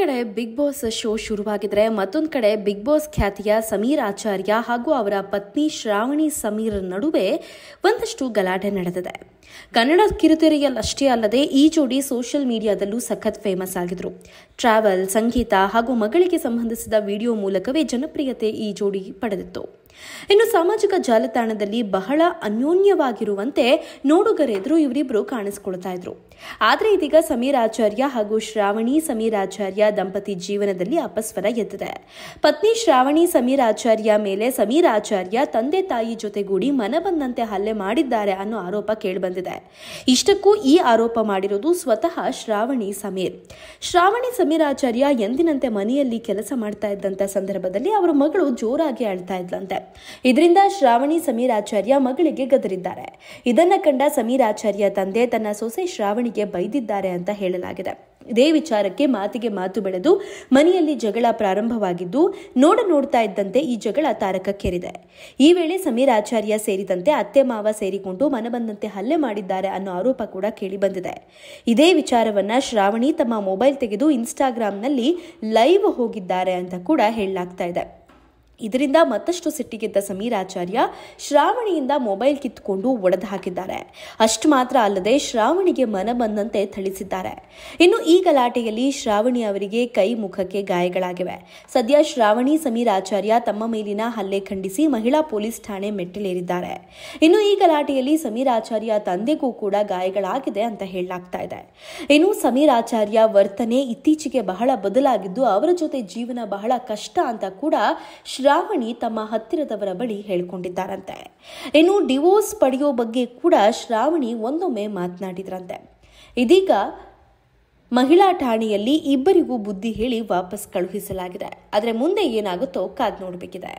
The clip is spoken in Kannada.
ಕಡೆ ಬಿಗ್ ಬಾಸ್ ಶೋ ಶುರುವಾಗಿದ್ರೆ ಮತ್ತೊಂದು ಕಡೆ ಬಿಗ್ ಬಾಸ್ ಖ್ಯಾತಿಯ ಸಮೀರ್ ಆಚಾರ್ಯ ಹಾಗೂ ಅವರ ಪತ್ನಿ ಶ್ರಾವಣಿ ಸಮೀರ್ ನಡುವೆ ಒಂದಷ್ಟು ಗಲಾಟೆ ನಡೆದಿದೆ ಕನ್ನಡ ಕಿರುತೆರೆಯಲ್ಲಷ್ಟೇ ಅಲ್ಲದೆ ಈ ಜೋಡಿ ಸೋಷಿಯಲ್ ಮೀಡಿಯಾದಲ್ಲೂ ಸಖತ್ ಫೇಮಸ್ ಆಗಿದ್ರು ಟ್ರಾವೆಲ್ ಸಂಗೀತ ಹಾಗೂ ಮಗಳಿಗೆ ಸಂಬಂಧಿಸಿದ ವಿಡಿಯೋ ಮೂಲಕವೇ ಜನಪ್ರಿಯತೆ ಈ ಜೋಡಿ ಪಡೆದಿತ್ತು ಇನ್ನು ಸಾಮಾಜಿಕ ಜಾಲತಾಣದಲ್ಲಿ ಬಹಳ ಅನ್ಯೋನ್ಯವಾಗಿರುವಂತೆ ನೋಡುಗರೆದ್ರು ಇವರಿಬ್ರು ಕಾಣಿಸ್ಕೊಳ್ತಾ ಇದ್ರು ಆದರೆ ಇದೀಗ ಸಮೀರ್ ಆಚಾರ್ಯ ಹಾಗೂ ಶ್ರಾವಣಿ ಸಮೀರ್ ಆಚಾರ್ಯ ದಂಪತಿ ಜೀವನದಲ್ಲಿ ಅಪಸ್ವರ ಎದ್ದಿದೆ ಪತ್ನಿ ಶ್ರಾವಣಿ ಸಮೀರ್ ಆಚಾರ್ಯ ಮೇಲೆ ಸಮೀರ್ ಆಚಾರ್ಯ ತಂದೆ ತಾಯಿ ಜೊತೆಗೂಡಿ ಮನಬಂದಂತೆ ಹಲ್ಲೆ ಮಾಡಿದ್ದಾರೆ ಅನ್ನೋ ಆರೋಪ ಕೇಳಿಬಂದಿದೆ ಬಂದಿದೆ ಇಷ್ಟಕ್ಕೂ ಈ ಆರೋಪ ಮಾಡಿರುವುದು ಸ್ವತಃ ಶ್ರಾವಣಿ ಸಮೀರ್ ಶ್ರಾವಣಿ ಸಮೀರ್ ಆಚಾರ್ಯ ಎಂದಿನಂತೆ ಮನೆಯಲ್ಲಿ ಕೆಲಸ ಮಾಡ್ತಾ ಇದ್ದಂತ ಸಂದರ್ಭದಲ್ಲಿ ಅವರ ಮಗಳು ಜೋರಾಗಿ ಅಳ್ತಾ ಇದ್ದಂತೆ ಇದರಿಂದ ಶ್ರಾವಣಿ ಸಮೀರ್ ಆಚಾರ್ಯ ಮಗಳಿಗೆ ಗದರಿದ್ದಾರೆ ಇದನ್ನ ಕಂಡ ಸಮೀರ್ ಆಚಾರ್ಯ ತಂದೆ ತನ್ನ ಸೊಸೆ ಶ್ರಾವಣಿಗೆ ಬೈದಿದ್ದಾರೆ ಅಂತ ಹೇಳಲಾಗಿದೆ ಇದೇ ವಿಚಾರಕ್ಕೆ ಮಾತಿಗೆ ಮಾತು ಬೆಳೆದು ಮನೆಯಲ್ಲಿ ಜಗಳ ಪ್ರಾರಂಭವಾಗಿದ್ದು ನೋಡ ನೋಡ್ತಾ ಇದ್ದಂತೆ ಈ ಜಗಳ ತಾರಕಕ್ಕೇರಿದೆ ಈ ವೇಳೆ ಸಮೀರ್ ಆಚಾರ್ಯ ಸೇರಿದಂತೆ ಅತ್ತೆ ಮಾವ ಸೇರಿಕೊಂಡು ಮನಬಂದಂತೆ ಹಲ್ಲೆ ಮಾಡಿದ್ದಾರೆ ಅನ್ನೋ ಆರೋಪ ಕೂಡ ಕೇಳಿಬಂದಿದೆ ಇದೇ ವಿಚಾರವನ್ನ ಶ್ರಾವಣಿ ತಮ್ಮ ಮೊಬೈಲ್ ತೆಗೆದು ಇನ್ಸ್ಟಾಗ್ರಾಂನಲ್ಲಿ ಲೈವ್ ಹೋಗಿದ್ದಾರೆ ಅಂತ ಕೂಡ ಹೇಳಲಾಗ್ತಾ ಇದೆ ಇದರಿಂದ ಮತ್ತಷ್ಟು ಸಿಟ್ಟಿಗೆದ್ದ ಸಮೀರಾಚಾರ್ಯ ಶ್ರಾವಣಿಯಿಂದ ಮೊಬೈಲ್ ಕಿತ್ತುಕೊಂಡು ಒಡೆದು ಹಾಕಿದ್ದಾರೆ ಅಷ್ಟು ಮಾತ್ರ ಅಲ್ಲದೆ ಶ್ರಾವಣಿಗೆ ಮನ ಬಂದಂತೆ ಥಳಿಸಿದ್ದಾರೆ ಇನ್ನು ಈ ಗಲಾಟೆಯಲ್ಲಿ ಶ್ರಾವಣಿ ಅವರಿಗೆ ಕೈ ಮುಖಕ್ಕೆ ಗಾಯಗಳಾಗಿವೆ ಸದ್ಯ ಶ್ರಾವಣಿ ಸಮೀರಾಚಾರ್ಯ ತಮ್ಮ ಮೇಲಿನ ಹಲ್ಲೆ ಖಂಡಿಸಿ ಮಹಿಳಾ ಪೊಲೀಸ್ ಠಾಣೆ ಮೆಟ್ಟಿಲೇರಿದ್ದಾರೆ ಇನ್ನು ಈ ಗಲಾಟೆಯಲ್ಲಿ ಸಮೀರಾಚಾರ್ಯ ತಂದೆಗೂ ಕೂಡ ಗಾಯಗಳಾಗಿದೆ ಅಂತ ಹೇಳಲಾಗ್ತಾ ಇದೆ ಇನ್ನು ಸಮೀರಾಚಾರ್ಯ ವರ್ತನೆ ಇತ್ತೀಚೆಗೆ ಬಹಳ ಬದಲಾಗಿದ್ದು ಅವರ ಜೊತೆ ಜೀವನ ಬಹಳ ಕಷ್ಟ ಅಂತ ಕೂಡ ಶ್ರಾವಣಿ ತಮ್ಮ ಹತ್ತಿರದವರ ಬಳಿ ಹೇಳಿಕೊಂಡಿದ್ದಾರಂತೆ ಇನ್ನು ಡಿವೋರ್ಸ್ ಪಡೆಯೋ ಬಗ್ಗೆ ಕೂಡ ಶ್ರಾವಣಿ ಒಂದೊಮ್ಮೆ ಮಾತನಾಡಿದ್ರಂತೆ ಇದೀಗ ಮಹಿಳಾ ಠಾಣೆಯಲ್ಲಿ ಇಬ್ಬರಿಗೂ ಬುದ್ಧಿ ಹೇಳಿ ವಾಪಸ್ ಕಳುಹಿಸಲಾಗಿದೆ ಆದರೆ ಮುಂದೆ ಏನಾಗುತ್ತೋ ಕಾದ್ ನೋಡಬೇಕಿದೆ